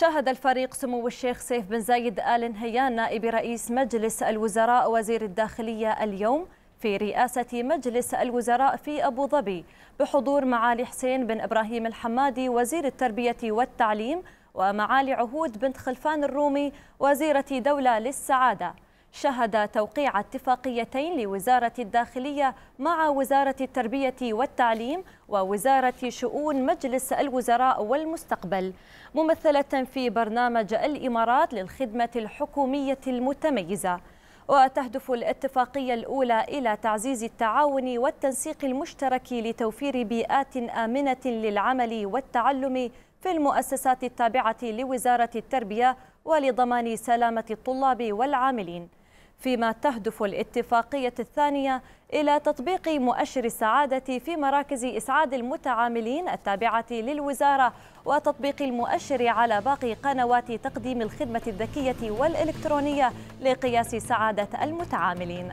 شاهد الفريق سمو الشيخ سيف بن زايد آل نهيان نائب رئيس مجلس الوزراء وزير الداخلية اليوم في رئاسة مجلس الوزراء في أبو ظبي بحضور معالي حسين بن إبراهيم الحمادي وزير التربية والتعليم ومعالي عهود بنت خلفان الرومي وزيرة دولة للسعادة شهد توقيع اتفاقيتين لوزارة الداخلية مع وزارة التربية والتعليم ووزارة شؤون مجلس الوزراء والمستقبل ممثلة في برنامج الإمارات للخدمة الحكومية المتميزة وتهدف الاتفاقية الأولى إلى تعزيز التعاون والتنسيق المشترك لتوفير بيئات آمنة للعمل والتعلم في المؤسسات التابعة لوزارة التربية ولضمان سلامة الطلاب والعاملين فيما تهدف الاتفاقية الثانية إلى تطبيق مؤشر السعادة في مراكز إسعاد المتعاملين التابعة للوزارة وتطبيق المؤشر على باقي قنوات تقديم الخدمة الذكية والإلكترونية لقياس سعادة المتعاملين